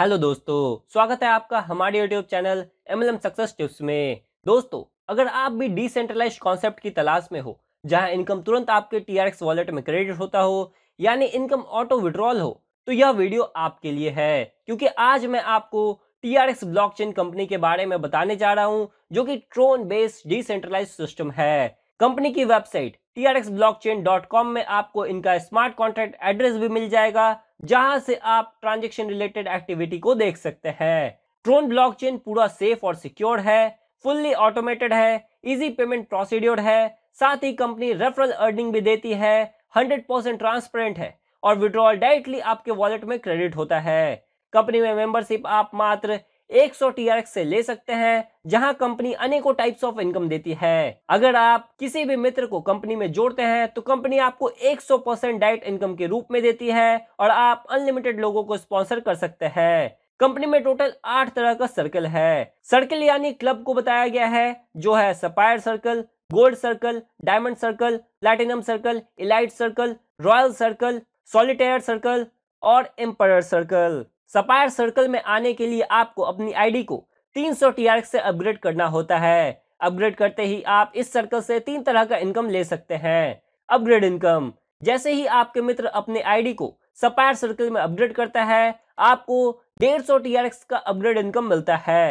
hello दोस्तों स्वागत है आपका हमारे YouTube channel M L M success tips में दोस्तों अगर आप भी डिसेंट्रलाइज कॉन्सेप्ट की तलाश में हो जहां इनकम तुरंत आपके टी आर एक्स वॉलेट में क्रेडिट होता हो यानी इनकम ऑटो विड्रॉल हो तो यह वीडियो आपके लिए है क्योंकि आज मैं आपको T R X blockchain company के बारे में बताने जा रहा हूँ जो की ट्रोन बेस्ड डिसेंट्रलाइज सिस्टम है कंपनी की website T R X blockchain dot com में आपको इनका स्मार्ट कॉन्ट्रैक्ट एड्रेस भी मिल जाएगा जहां से आप ट्रांजेक्शन रिलेटेड एक्टिविटी को देख सकते हैं ट्रोन ब्लॉकचेन पूरा सेफ और सिक्योर है फुल्ली ऑटोमेटेड है इजी पेमेंट प्रोसीड्योर है साथ ही कंपनी रेफरल अर्निंग भी देती है 100 परसेंट ट्रांसपेरेंट है और विड्रॉल डायरेक्टली आपके वॉलेट में क्रेडिट होता है कंपनी में मेंबरशिप आप मात्र 100 TRX से ले सकते हैं जहां कंपनी अनेकों टाइप्स ऑफ इनकम देती है अगर आप किसी भी मित्र को कंपनी में जोड़ते हैं तो कंपनी आपको 100 परसेंट डायरेक्ट इनकम के रूप में देती है और आप अनलिमिटेड लोगों को स्पॉन्सर कर सकते हैं कंपनी में टोटल आठ तरह का सर्कल है सर्कल यानी क्लब को बताया गया है जो है sapphire circle gold circle diamond circle platinum circle elite circle royal circle solitaire circle और एम्पायर सर्कल सपायर सर्कल में आने के लिए आपको अपनी आईडी को 300 सौ से अपग्रेड करना होता है अपग्रेड करते ही आप इस सर्कल से तीन तरह का इनकम ले सकते हैं अपग्रेड इनकम जैसे ही आपके मित्र अपने आईडी को सपायर सर्कल में अपग्रेड करता है आपको 150 टीआरएक्स का अपग्रेड इनकम मिलता है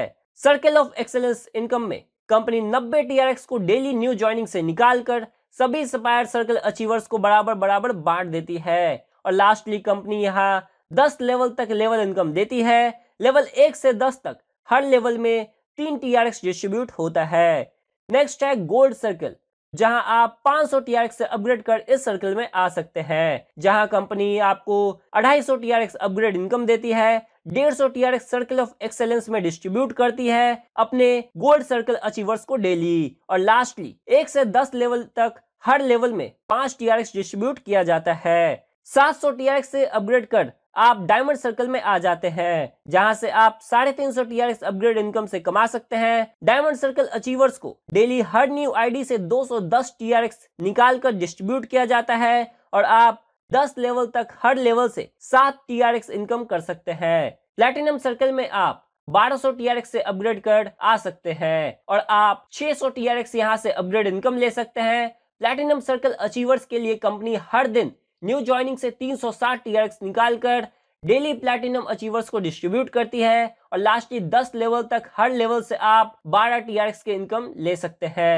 सर्कल ऑफ एक्सलेंस इनकम में कंपनी नब्बे टी को डेली न्यू ज्वाइनिंग से कर सभी सपायर सर्कल अचीवर्स को बराबर बराबर बांट देती है और लास्टली कंपनी यहाँ दस लेवल तक लेवल इनकम देती है लेवल एक से दस तक हर लेवल में तीन एक्स डिस्ट्रीब्यूट होता है नेक्स्ट है गोल्ड सर्कल जहां आप 500 टीआरएक्स से अपग्रेड कर इस सर्कल में आ सकते हैं जहां कंपनी आपको 250 टीआरएक्स अपग्रेड इनकम देती है 150 टीआरएक्स सर्कल ऑफ एक्सेलेंस में डिस्ट्रीब्यूट करती है अपने गोल्ड सर्कल अचीवर्स को डेली और लास्टली एक से दस लेवल तक हर लेवल में पांच टीआरएक्स डिस्ट्रीब्यूट किया जाता है 700 एक्स से अपग्रेड कर आप डायमंड सर्कल में आ जाते हैं जहां से आप साढ़े तीन सौ टीआरएक्स अपग्रेड इनकम से कमा सकते हैं डायमंड सर्कल अचीवर्स को डेली हर न्यू आईडी से 210 टीआरएक्स निकालकर डिस्ट्रीब्यूट किया जाता है और आप 10 लेवल तक हर लेवल से सात टीआरएक्स इनकम कर सकते हैं प्लेटिनम सर्कल में आप 1200 एक्स से अपग्रेड कर आ सकते हैं और आप 600 एक्स यहाँ से अपग्रेड इनकम ले सकते हैं प्लेटिनम सर्कल अचीवर्स के लिए कंपनी हर दिन न्यू ज्वाइनिंग से 360 टीआरएक्स निकालकर डेली प्लेटिनम अचीवर्स को डिस्ट्रीब्यूट करती है और लास्टली 10 लेवल तक हर लेवल से आप 12 टीआरएक्स के इनकम ले सकते हैं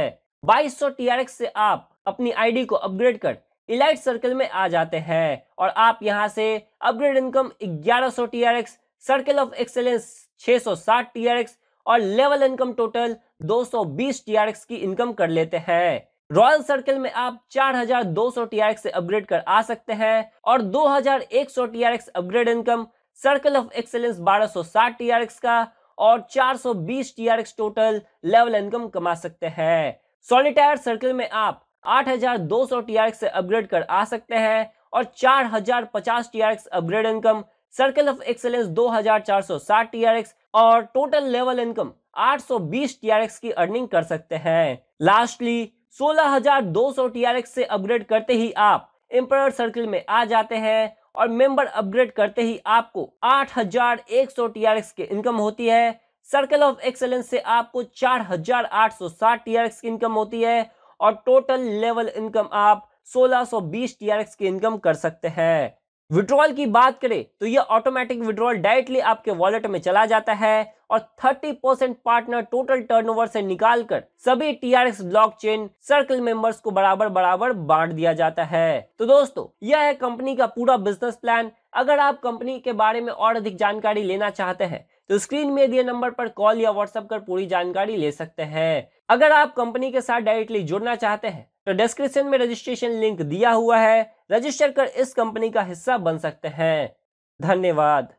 2200 टीआरएक्स से आप अपनी आईडी को अपग्रेड कर इलाइट सर्कल में आ जाते हैं और आप यहां से upgrade income 1100 TRX circle of excellence 660 TRX और लेवल इनकम टोटल दो 220 टीआरएक्स की इनकम कर लेते हैं रॉयल सर्कल में आप 4200 हजार से अपग्रेड कर आ सकते हैं और 2100 हजार upgrade income circle of excellence 1260 सौ का और 420 सौ टोटल लेवल इनकम कमा सकते हैं सोलिटायर सर्कल में आप 8200 हजार से अपग्रेड कर आ सकते हैं और 4050 TRX upgrade income circle of excellence 2460 हजार और टोटल लेवल इनकम 820 सौ की अर्निंग कर सकते हैं लास्टली 16,200 TRX से अपग्रेड करते ही आप एम्पर सर्किल में आ जाते हैं और मेंबर अपग्रेड करते ही आपको 8,100 TRX की इनकम होती है सर्कल ऑफ एक्सलेंस से आपको 4,860 एक्स की इनकम होती है और टोटल लेवल इनकम आप 1620 एक्स की इनकम कर सकते हैं विड्रॉल की बात करें तो ये ऑटोमेटिक विड्रॉल डायरेक्टली आपके वॉलेट में चला जाता है और 30 परसेंट पार्टनर टोटल टर्नओवर से निकालकर सभी टीआरएक्स ब्लॉकचेन सर्कल मेंबर्स को बराबर बराबर बांट दिया जाता है तो दोस्तों यह है कंपनी का पूरा बिजनेस प्लान अगर आप कंपनी के बारे में और अधिक जानकारी लेना चाहते हैं तो स्क्रीन में दिए नंबर पर कॉल या व्हाट्सएप कर पूरी जानकारी ले सकते हैं अगर आप कंपनी के साथ डायरेक्टली जुड़ना चाहते हैं तो डिस्क्रिप्शन में रजिस्ट्रेशन लिंक दिया हुआ है रजिस्टर कर इस कंपनी का हिस्सा बन सकते हैं धन्यवाद